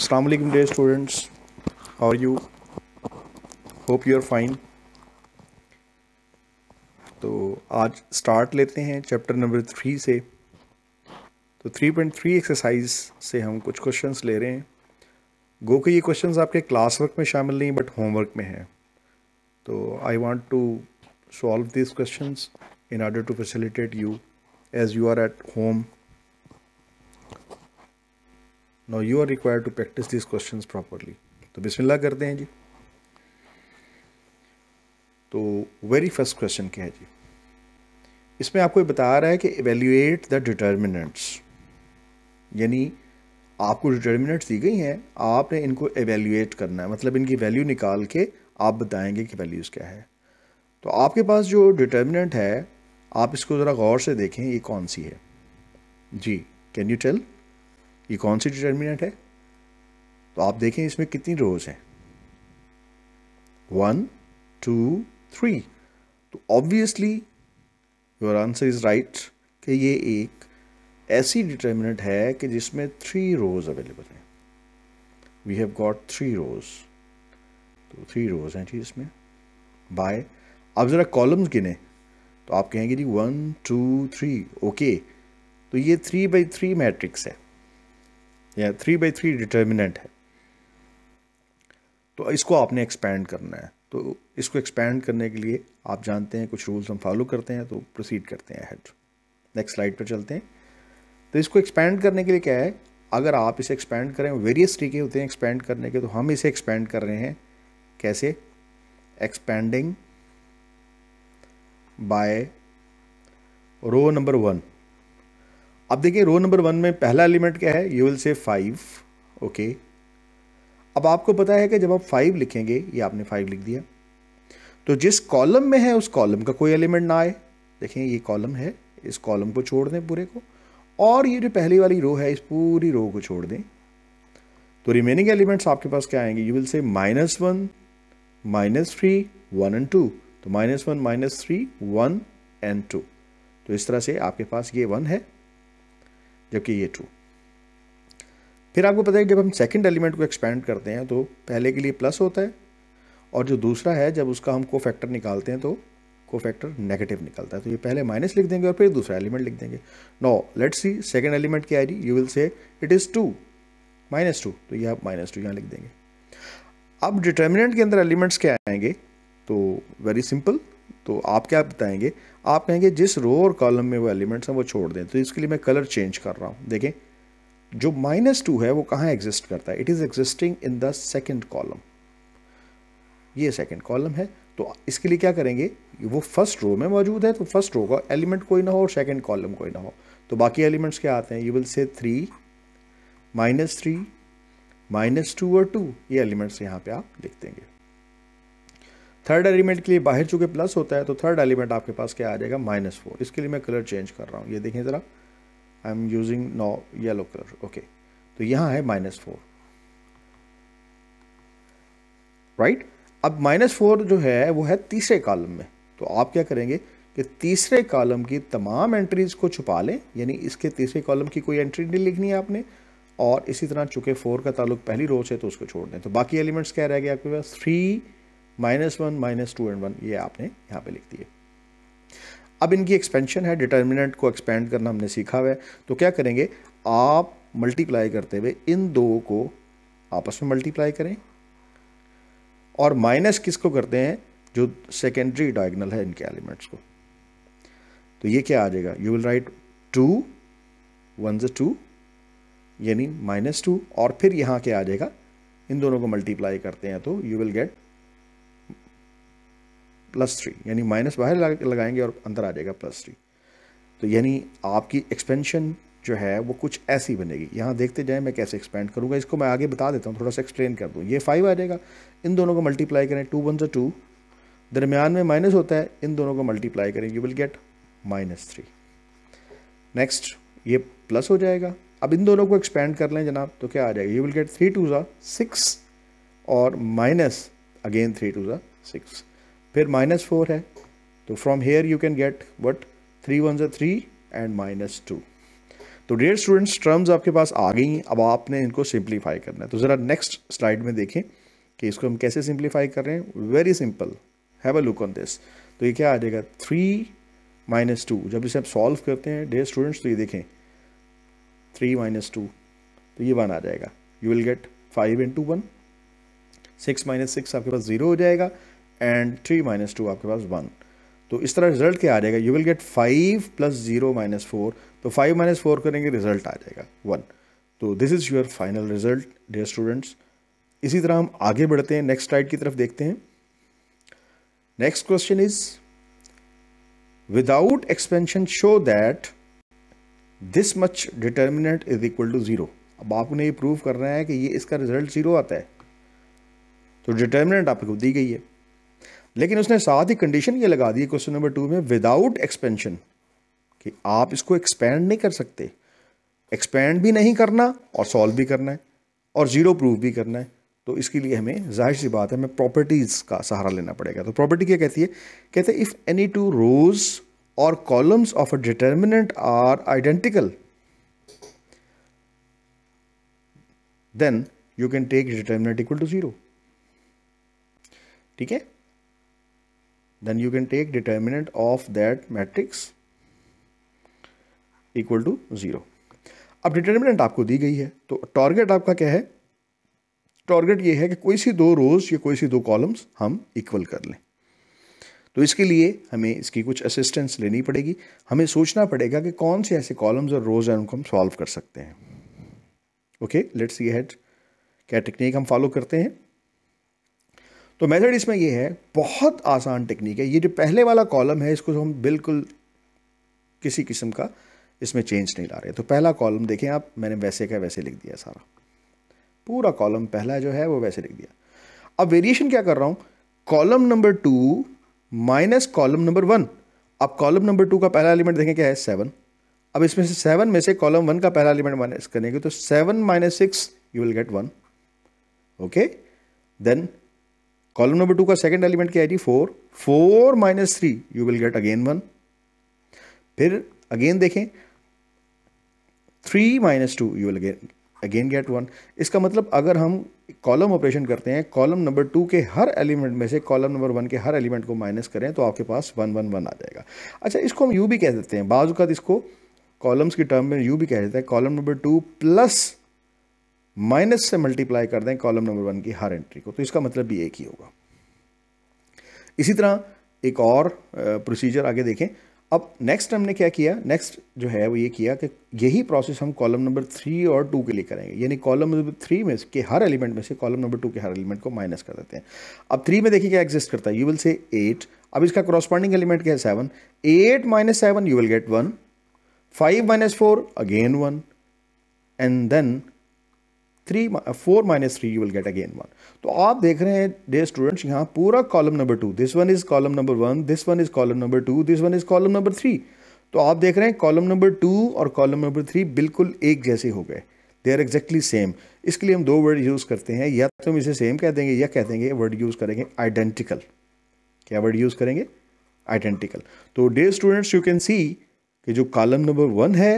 अस्सलाम वालेकुम students are you hope you are fine तो आज स्टार्ट लेते हैं चैप्टर नंबर थ्री से तो थ्री पॉइंट थ्री एक्सरसाइज से हम कुछ क्वेश्चंस ले रहे हैं गो के ये क्वेश्चंस आपके क्लास वर्क में शामिल नहीं बट होमवर्क में हैं तो I want to solve this questions in order to facilitate you as you are at home now you are required to practice this question properly तो बिस्मिल्लाह करते हैं जी तो वेरी फर्स्ट क्वेश्चन क्या है जी इसमें आपको ये बता रहा है कि एवेल्यूएट द डिटर्मिनेंट्स यानी आपको डिटर्मिनेंट्स दी गई हैं आपने इनको एवेल्यूएट करना है मतलब इनकी वैल्यू निकाल के आप बताएंगे कि वैल्यूज़ क्या है तो आपके पास जो डिटर्मिनेंट है आप इसको ज़रा गौर से देखें ये कौन सी है जी कैन यू टेल ये कौन सी डिटर्मिनेंट है तो आप देखें इसमें कितनी रोज हैं वन टू थ्री तो obviously your answer is right कि ये एक ऐसी डिटर्मिनेंट है कि जिसमें थ्री रोज अवेलेबल हैं we have got three rows तो थ्री रोज हैं जी इसमें बाय आप ज़रा कॉलम्स गिने तो आप कहेंगे जी वन टू थ्री ओके तो ये थ्री बाई थ्री मैट्रिक्स है या थ्री बाई थ्री डिटर्मिनेंट है तो इसको आपने एक्सपैंड करना है तो इसको एक्सपैंड करने के लिए आप जानते हैं कुछ रूल्स हम फॉलो करते हैं तो प्रोसीड करते हैं हेड नेक्स्ट स्लाइड पर चलते हैं तो इसको एक्सपैंड करने के लिए क्या है अगर आप इसे एक्सपैंड करें वेरियस तरीके होते हैं एक्सपैंड करने के तो हम इसे एक्सपैंड कर रहे हैं कैसे expanding by row number one अब देखिए रो नंबर वन में पहला एलिमेंट क्या है you will say five okay अब आपको पता है कि जब आप फाइव लिखेंगे ये आपने फाइव लिख दिया तो जिस कॉलम में है उस कॉलम का कोई एलिमेंट ना आए देखें ये कॉलम है इस कॉलम को छोड़ दें पूरे को और ये जो पहली वाली रो है इस पूरी रो को छोड़ दें तो रिमेनिंग एलिमेंट्स आपके पास क्या आएंगे you will say minus one minus three one and two तो minus one minus three one and two तो इस तरह से आपके पास ये वन है जबकि ये ट्रू फिर आपको पता है जब हम सेकंड एलिमेंट को एक्सपेंड करते हैं तो पहले के लिए प्लस होता है और जो दूसरा है जब उसका हम को फैक्टर निकालते हैं तो को फैक्टर नेगेटिव निकलता है तो ये पहले माइनस लिख देंगे और फिर दूसरा एलिमेंट लिख देंगे no let's see second element क्या I you will say it is two minus two तो ये आप माइनस टू यहाँ लिख देंगे अब डिटर्मिनेंट के अंदर एलिमेंट्स क्या आएंगे तो वेरी सिंपल तो आप क्या बताएंगे आप कहेंगे जिस रो और कॉलम में वो एलिमेंट्स हैं वो छोड़ दें तो इसके लिए मैं कलर चेंज कर रहा हूँ देखें जो माइनस टू है वो कहाँ एग्जिस्ट करता है it is existing in the second column ये सेकेंड कॉलम है तो इसके लिए क्या करेंगे वो फर्स्ट रो में मौजूद है तो फर्स्ट रो का एलिमेंट कोई ना हो और सेकेंड कॉलम कोई ना हो तो बाकी एलिमेंट्स क्या आते हैं you will say three minus three minus two और टू ये एलिमेंट्स यहाँ पे आप लिख देंगे थर्ड एलिमेंट के लिए बाहर चूँकि प्लस होता है तो थर्ड एलिमेंट आपके पास क्या आ जाएगा माइनस फोर इसके लिए मैं कलर चेंज कर रहा हूँ ये देखें ज़रा I am using no yellow colour okay तो यहाँ है माइनस फोर राइट अब माइनस फोर जो है वो है तीसरे कॉलम में तो आप क्या करेंगे कि तीसरे कॉलम की तमाम एंट्रीज को छुपा लें यानी इसके तीसरे कॉलम की कोई एंट्री नहीं लिखनी है आपने और इसी तरह चूंकि फोर का ताल्लुक पहली रोज है तो उसको छोड़ दें तो बाकी एलिमेंट्स क्या रह गए आपके पास three minus one minus two and one ये आपने यहाँ पे लिख दिए अब इनकी एक्सपेंशन है डिटर्मिनेंट को एक्सपेंड करना हमने सीखा हुआ है तो क्या करेंगे आप मल्टीप्लाई करते हुए इन दो को आपस में मल्टीप्लाई करें और माइनस किसको करते हैं जो सेकेंडरी डायगनल है इनके एलिमेंट्स को तो ये क्या आ जाएगा you will write two one ज़ टू यानी माइनस टू और फिर यहाँ क्या आ जाएगा इन दोनों को मल्टीप्लाई करते हैं तो you will get plus three यानी माइनस बाहर लगाएंगे और अंदर आ जाएगा प्लस थ्री तो यानी आपकी एक्सपेंशन जो है वो कुछ ऐसी बनेगी यहाँ देखते जाएं मैं कैसे एक्सपेंड करूँगा इसको मैं आगे बता देता हूँ थोड़ा सा एक्सप्लेन कर दूँ ये फाइव आ जाएगा इन दोनों को मल्टीप्लाई करें टू वन जो टू दरमियान में माइनस होता है इन दोनों को मल्टीप्लाई करें you will get minus three next ये प्लस हो जाएगा अब इन दोनों को एक्सपेंड कर लें जनाब तो क्या आ जाएगा you will get three two ज़ा सिक्स और माइनस अगेन थ्री टू ज़ा सिक्स फिर माइनस फोर है तो from here you can get what three one ज़ा थ्री एंड माइनस टू तो डेयर स्टूडेंट्स टर्म्स आपके पास आ गई अब आपने इनको सिंप्लीफाई करना है तो ज़रा नेक्स्ट स्लाइड में देखें कि इसको हम कैसे सिंप्लीफाई कर रहे हैं very simple have a look on this तो ये क्या आ जाएगा थ्री माइनस टू जब इसे आप सॉल्व करते हैं डेयर स्टूडेंट्स तो ये देखें थ्री माइनस टू तो ये वन आ जाएगा you will get five into one six minus six आपके पास ज़ीरो हो जाएगा एंड थ्री माइनस टू आपके पास वन तो इस तरह रिजल्ट क्या आ जाएगा you will get five plus zero minus four तो फाइव माइनस फोर करेंगे रिजल्ट आ जाएगा वन तो this is your final result dear students इसी तरह हम आगे बढ़ते हैं नेक्स्ट स्लाइड की तरफ देखते हैं next question is without expansion show that this much determinant is equal to zero अब आपने ये प्रूव करना है कि ये इसका रिजल्ट ज़ीरो आता है तो डिटर्मिनेंट आपको दी गई है लेकिन उसने साथ ही कंडीशन ये लगा दी क्वेश्चन नंबर टू में विदाउट एक्सपेंशन कि आप इसको एक्सपेंड नहीं कर सकते एक्सपेंड भी नहीं करना और सॉल्व भी करना है और ज़ीरो प्रूफ भी करना है तो इसके लिए हमें जाहिर सी बात है हमें प्रॉपर्टीज़ का सहारा लेना पड़ेगा तो प्रॉपर्टी क्या कहती है कहते हैं इफ़ एनी टू रोज और columns of a determinant are identical then you can take determinant equal to zero ठीक है then you can take determinant of that matrix equal to zero अब डिटर्मिनेंट आपको दी गई है तो टारगेट आपका क्या है टारगेट ये है कि कोई सी दो रोज़ या कोई सी दो कॉलम्स हम इक्वल कर लें तो इसके लिए हमें इसकी कुछ असिस्टेंस लेनी पड़ेगी हमें सोचना पड़ेगा कि कौन से ऐसे कॉलम्स और रोज़ हैं उनको हम सॉल्व कर सकते हैं ओके लेट्स सी हेड क्या टेक्निक हम फॉलो करते हैं तो मेथड इसमें ये है बहुत आसान टेक्निक है ये जो पहले वाला कॉलम है इसको हम बिल्कुल किसी किस्म का इसमें चेंज नहीं ला रहे तो पहला कॉलम देखें आप मैंने वैसे का वैसे लिख दिया सारा पूरा कॉलम पहला जो है वो वैसे लिख दिया अब वेरिएशन क्या कर रहा हूँ column number two minus column number one अब कॉलम नंबर टू का पहला एलिमेंट देखें क्या है सेवन अब इसमें से सेवन में से कॉलम वन का पहला एलिमेंट माइनस करेंगे तो seven minus six you will get one okay then column number two का सेकंड एलिमेंट क्या है जी four four minus three you will get again one फिर अगेन देखें three minus two you will get again get one इसका मतलब अगर हम कॉलम ऑपरेशन करते हैं कॉलम नंबर टू के हर एलिमेंट में से कॉलम नंबर वन के हर एलिमेंट को माइनस करें तो आपके पास वन वन वन आ जाएगा अच्छा इसको हम यू भी कह देते हैं का इसको कॉलम्स के टर्म में यू भी कह देते हैं column number two plus minus से मल्टीप्लाई कर दें कॉलम नंबर वन की हर एंट्री को तो इसका मतलब भी एक ही होगा इसी तरह एक और प्रोसीजर आगे देखें अब नेक्स्ट हमने क्या किया नेक्स्ट जो है वो ये किया कि यही प्रोसेस हम कॉलम नंबर थ्री और टू के लिए करेंगे यानी कॉलम नंबर थ्री में के हर एलिमेंट में से कॉलम नंबर टू के हर एलिमेंट को माइनस कर देते हैं अब थ्री में देखिए क्या एग्जिस्ट करता है यू विल से एट अब इसका क्रॉस्पॉन्डिंग एलिमेंट क्या है seven eight minus seven you will get one five minus four again one and then three four minus three you will get again one तो आप देख रहे हैं डे स्टूडेंट्स यहाँ पूरा column number two this one is column number one this one is column number two this one is column number three तो आप देख रहे हैं कॉलम नंबर टू और कॉलम नंबर थ्री बिल्कुल एक जैसे हो गए दे आर एग्जैक्टली सेम इसके लिए हम दो वर्ड यूज़ करते हैं या तो हम इसे सेम कह देंगे या कह देंगे वर्ड यूज़ करेंगे आइडेंटिकल क्या वर्ड यूज़ करेंगे आइडेंटिकल तो dear students you can see कि जो कॉलम नंबर वन है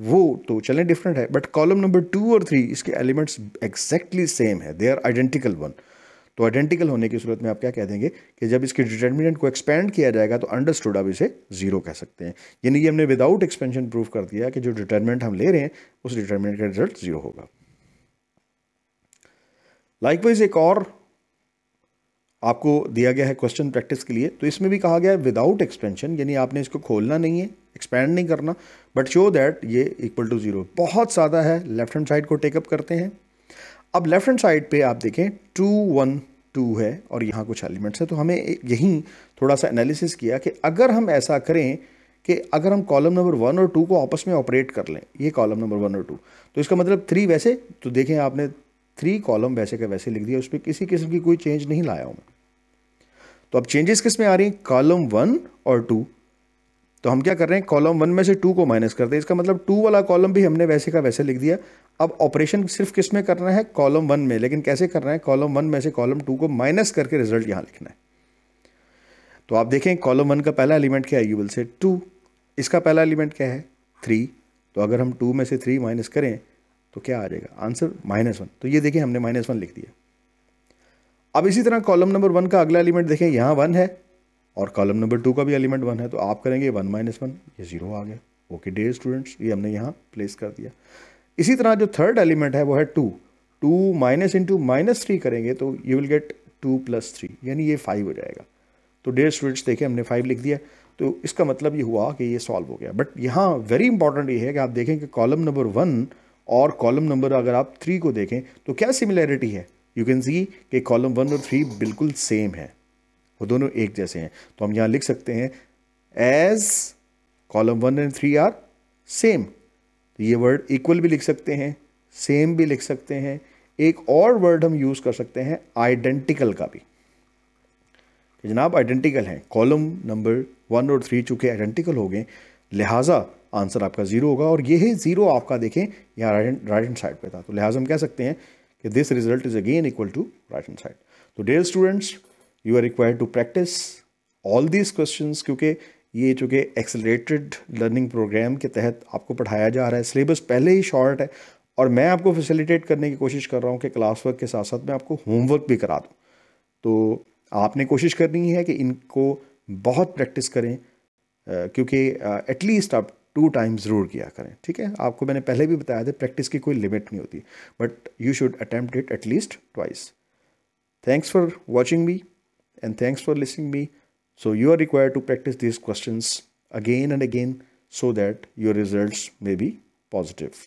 वो तो चलें डिफरेंट है बट कॉलम नंबर टू और थ्री इसके एलिमेंट्स एक्जैक्टली सेम है दे आर आइडेंटिकल वन तो आइडेंटिकल होने की सूरत में आप क्या कह देंगे कि जब इसके डिटर्मिनेंट को एक्सपेंड किया जाएगा तो अंडरस्टूड आप इसे जीरो कह सकते हैं यानी कि हमने विदाउट एक्सपेंशन प्रूव कर दिया कि जो डिटर्मिनेंट हम ले रहे हैं उस डिटर्मिनेंट का रिजल्ट जीरो होगा लाइकवाइज एक और आपको दिया गया है क्वेश्चन प्रैक्टिस के लिए तो इसमें भी कहा गया है विदाउट एक्सपेंशन यानी आपने इसको खोलना नहीं है एक्सपेंड नहीं करना बट शो दैट ये इक्वल टू ज़ीरो बहुत ज़्यादा है लेफ्ट हैंड साइड को टेकअप करते हैं अब लेफ्ट हैंड साइड पे आप देखें टू वन टू है और यहाँ कुछ एलिमेंट्स हैं तो हमें यहीं थोड़ा सा एनालिसिस किया कि अगर हम ऐसा करें कि अगर हम कॉलम नंबर वन और टू को आपस में ऑपरेट कर लें ये कॉलम नंबर वन और टू तो इसका मतलब थ्री वैसे तो देखें आपने थ्री कॉलम वैसे का वैसे लिख दिया उस पर किसी किस्म की कोई चेंज नहीं लाया हूँ मैं तो अब चेंजेस किस में आ रही हैं कॉलम वन और टू तो हम क्या कर रहे हैं कॉलम वन में से टू को माइनस करते हैं इसका मतलब टू वाला कॉलम भी हमने वैसे का वैसे लिख दिया अब ऑपरेशन सिर्फ किस में करना है कॉलम वन में लेकिन कैसे करना है कॉलम वन में से कॉलम टू को माइनस करके रिजल्ट यहां लिखना है तो आप देखें कॉलम वन का पहला एलिमेंट क्या है यू विल से टू इसका पहला एलिमेंट क्या है थ्री तो अगर हम टू में से थ्री माइनस करें तो क्या आ जाएगा आंसर माइनस वन तो ये देखिए हमने माइनस वन लिख दिया अब इसी तरह कॉलम नंबर वन का अगला एलिमेंट देखें यहाँ वन है और कॉलम नंबर टू का भी एलिमेंट वन है तो आप करेंगे वन माइनस वन ये ज़ीरो आ गया ओके डे स्टूडेंट्स ये हमने यहाँ प्लेस कर दिया इसी तरह जो थर्ड एलिमेंट है वो है two two minus into minus three करेंगे तो you will get two plus three यानी ये फाइव हो जाएगा तो डेढ़ स्टूडेंट्स देखें हमने फाइव लिख दिया तो इसका मतलब ये हुआ कि ये सॉल्व हो गया बट यहाँ वेरी इंपॉर्टेंट ये है कि आप देखें कि कॉलम नंबर वन और कॉलम नंबर अगर आप थ्री को देखें तो क्या सिमिलैरिटी है यू कैन सी कि कॉलम वन और थ्री बिल्कुल सेम है वो दोनों एक जैसे हैं तो हम यहाँ लिख सकते हैं as column one and three are same तो ये वर्ड इक्वल भी लिख सकते हैं सेम भी लिख सकते हैं एक और वर्ड हम यूज़ कर सकते हैं आइडेंटिकल का भी तो जनाब आइडेंटिकल हैं कॉलम नंबर वन और थ्री चूंकि आइडेंटिकल हो गए लिहाजा आंसर आपका ज़ीरो होगा और ये ज़ीरो आपका देखें यहाँ राइट हैंड साइड पे था तो लिहाजा हम कह सकते हैं this result is again equal to right hand side तो dear students you are required to practice all these question क्योंकि ये चूँकि एक्सेलरेटेड लर्निंग प्रोग्राम के तहत आपको पढ़ाया जा रहा है सिलेबस पहले ही शॉर्ट है और मैं आपको फैसिलिटेट करने की कोशिश कर रहा हूँ कि क्लास वर्क के साथ साथ मैं आपको होमवर्क भी करा दूँ तो आपने कोशिश करनी है कि इनको बहुत प्रैक्टिस करें क्योंकि एटलीस्ट आप टू टाइम ज़रूर किया करें ठीक है आपको मैंने पहले भी बताया था प्रैक्टिस की कोई लिमिट नहीं होती but you should attempt it at least twice thanks for watching me and thanks for listening me so you are require to practice this question again and again so that your result may be positive